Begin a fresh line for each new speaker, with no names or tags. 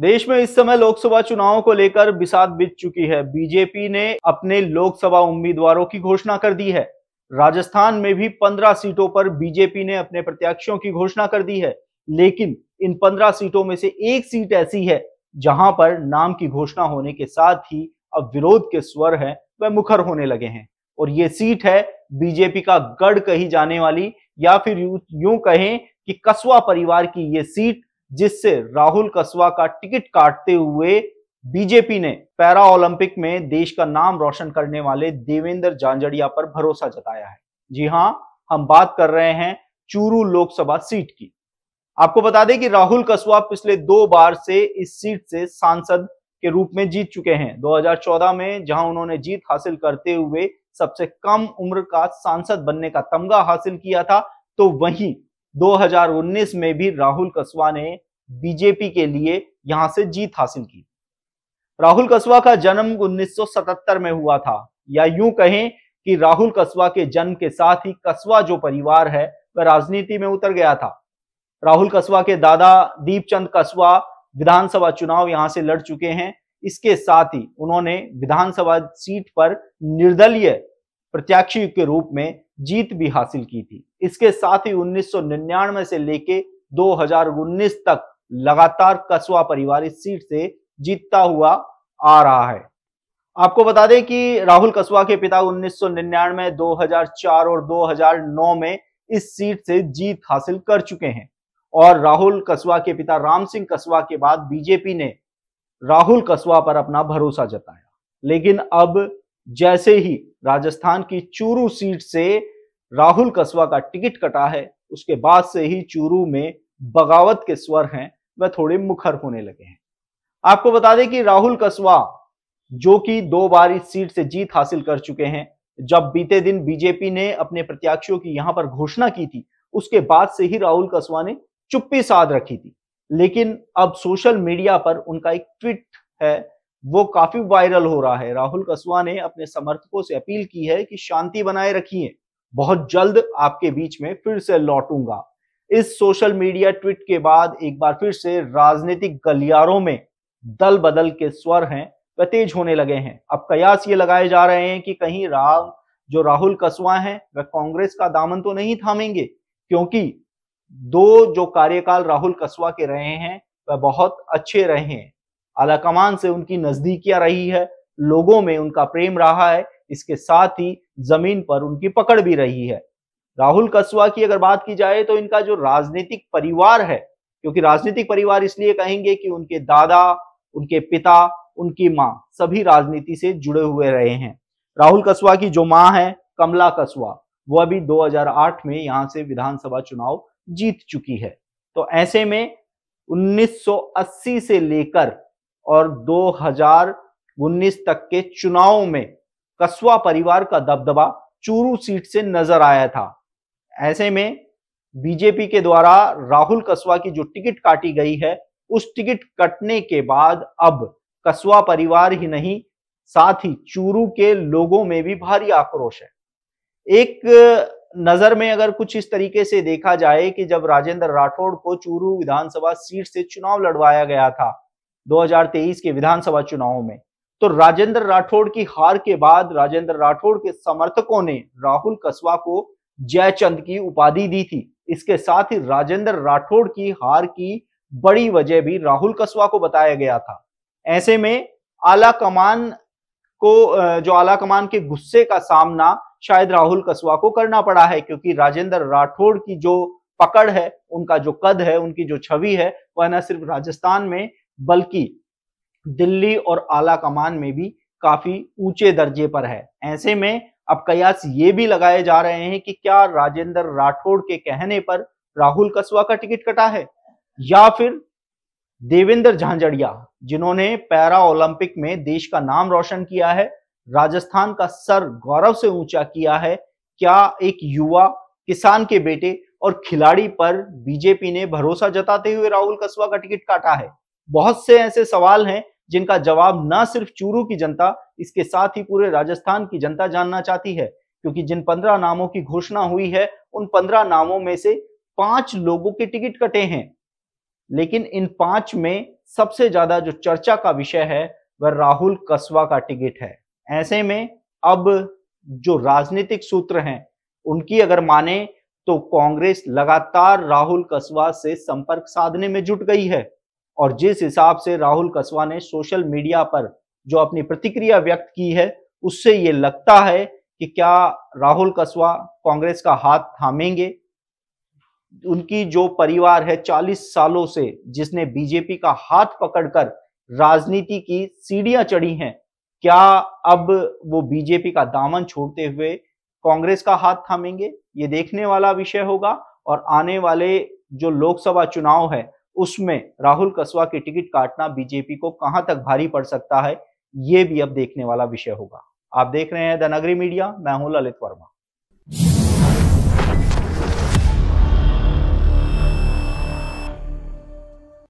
देश में इस समय लोकसभा चुनावों को लेकर बिसात बीत चुकी है बीजेपी ने अपने लोकसभा उम्मीदवारों की घोषणा कर दी है राजस्थान में भी पंद्रह सीटों पर बीजेपी ने अपने प्रत्याशियों की घोषणा कर दी है लेकिन इन पंद्रह सीटों में से एक सीट ऐसी है जहां पर नाम की घोषणा होने के साथ ही अब विरोध के स्वर हैं वह मुखर होने लगे हैं और ये सीट है बीजेपी का गढ़ कही जाने वाली या फिर यूं कहें कि कसवा परिवार की ये सीट जिससे राहुल कस्बा का टिकट काटते हुए बीजेपी ने पैरा ओलंपिक में देश का नाम रोशन करने वाले देवेंद्र जांजड़िया पर भरोसा जताया है जी हां हम बात कर रहे हैं चूरू लोकसभा सीट की आपको बता दें कि राहुल कस्बा पिछले दो बार से इस सीट से सांसद के रूप में जीत चुके हैं 2014 में जहां उन्होंने जीत हासिल करते हुए सबसे कम उम्र का सांसद बनने का तमगा हासिल किया था तो वहीं 2019 में भी राहुल कसवा ने बीजेपी के लिए यहां से जीत हासिल की राहुल कसवा का जन्म 1977 में हुआ था या यूं कहें कि राहुल कसवा के जन्म के साथ ही कसवा जो परिवार है वह राजनीति में उतर गया था राहुल कसवा के दादा दीपचंद कसवा विधानसभा चुनाव यहां से लड़ चुके हैं इसके साथ ही उन्होंने विधानसभा सीट पर निर्दलीय प्रत्याशी के रूप में जीत भी हासिल की थी इसके साथ ही 1999 से लेके 2019 तक लगातार कसवा परिवार इस सीट से जीतता हुआ आ रहा है आपको बता दें कि राहुल कसवा के पिता 1999, 2004 और 2009 में इस सीट से जीत हासिल कर चुके हैं और राहुल कसवा के पिता राम सिंह कसवा के बाद बीजेपी ने राहुल कसवा पर अपना भरोसा जताया लेकिन अब जैसे ही राजस्थान की चूरू सीट से राहुल कस्बा का टिकट कटा है उसके बाद से ही चूरू में बगावत के स्वर हैं वह थोड़े मुखर होने लगे हैं आपको बता दें कि राहुल कस्बा जो कि दो बार इस सीट से जीत हासिल कर चुके हैं जब बीते दिन बीजेपी ने अपने प्रत्याशियों की यहां पर घोषणा की थी उसके बाद से ही राहुल कस्बा ने चुप्पी साध रखी थी लेकिन अब सोशल मीडिया पर उनका एक ट्वीट है वो काफी वायरल हो रहा है राहुल कसवा ने अपने समर्थकों से अपील की है कि शांति बनाए रखिए बहुत जल्द आपके बीच में फिर से लौटूंगा इस सोशल मीडिया ट्वीट के बाद एक बार फिर से राजनीतिक गलियारों में दल बदल के स्वर हैं वह तेज होने लगे हैं अब कयास ये लगाए जा रहे हैं कि कहीं राव जो राहुल कसवा हैं वह कांग्रेस का दामन तो नहीं थामेंगे क्योंकि दो जो कार्यकाल राहुल कसवा के रहे हैं वह बहुत अच्छे रहे हैं आला कमान से उनकी नजदीकियां रही है लोगों में उनका प्रेम रहा है इसके साथ ही जमीन पर उनकी पकड़ भी रही है राहुल कसवा की अगर बात की जाए तो इनका जो राजनीतिक परिवार है क्योंकि राजनीतिक परिवार इसलिए कहेंगे कि उनके दादा उनके पिता उनकी माँ सभी राजनीति से जुड़े हुए रहे हैं राहुल कसवा की जो माँ है कमला कसवा वह अभी 2008 में यहां से विधानसभा चुनाव जीत चुकी है तो ऐसे में 1980 से लेकर और 2019 तक के चुनाव में कस्वा परिवार का दबदबा चूरू सीट से नजर आया था ऐसे में बीजेपी के द्वारा राहुल कस्वा की जो टिकट काटी गई है उस टिकट कटने के बाद अब कस्वा परिवार ही नहीं साथ ही चूरू के लोगों में भी भारी आक्रोश है एक नजर में अगर कुछ इस तरीके से देखा जाए कि जब राजेंद्र राठौड़ को चूरू विधानसभा सीट से चुनाव लड़वाया गया था 2023 के विधानसभा चुनावों में तो राजेंद्र राठौड़ की हार के बाद राजेंद्र राठौड़ के समर्थकों ने राहुल कसवा को जयचंद की उपाधि दी थी इसके साथ ही राजेंद्र राठौड़ की हार की बड़ी वजह भी राहुल कसवा को बताया गया था ऐसे में आला कमान को जो आला कमान के गुस्से का सामना शायद राहुल कसवा को करना पड़ा है क्योंकि राजेंद्र राठौड़ की जो पकड़ है उनका जो कद है उनकी जो छवि है वह न सिर्फ राजस्थान में बल्कि दिल्ली और आला कमान में भी काफी ऊंचे दर्जे पर है ऐसे में अब कयास ये भी लगाए जा रहे हैं कि क्या राजेंद्र राठौड़ के कहने पर राहुल कसवा का टिकट कटा है या फिर देवेंद्र झांझड़िया जिन्होंने पैरा ओलंपिक में देश का नाम रोशन किया है राजस्थान का सर गौरव से ऊंचा किया है क्या एक युवा किसान के बेटे और खिलाड़ी पर बीजेपी ने भरोसा जताते हुए राहुल कसवा का टिकट काटा है बहुत से ऐसे सवाल हैं जिनका जवाब ना सिर्फ चूरू की जनता इसके साथ ही पूरे राजस्थान की जनता जानना चाहती है क्योंकि जिन पंद्रह नामों की घोषणा हुई है उन पंद्रह नामों में से पांच लोगों के टिकट कटे हैं लेकिन इन पांच में सबसे ज्यादा जो चर्चा का विषय है वह राहुल कस्बा का टिकट है ऐसे में अब जो राजनीतिक सूत्र हैं उनकी अगर माने तो कांग्रेस लगातार राहुल कस्बा से संपर्क साधने में जुट गई है और जिस हिसाब से राहुल कसवा ने सोशल मीडिया पर जो अपनी प्रतिक्रिया व्यक्त की है उससे ये लगता है कि क्या राहुल कसवा कांग्रेस का हाथ थामेंगे उनकी जो परिवार है 40 सालों से जिसने बीजेपी का हाथ पकड़कर राजनीति की सीढ़ियां चढ़ी हैं क्या अब वो बीजेपी का दामन छोड़ते हुए कांग्रेस का हाथ थामेंगे ये देखने वाला विषय होगा और आने वाले जो लोकसभा चुनाव है उसमें राहुल कसवा की टिकट काटना बीजेपी को कहां तक भारी पड़ सकता है ये भी अब देखने वाला विषय होगा आप देख रहे हैं द नगरी मीडिया मैं हूं ललित वर्मा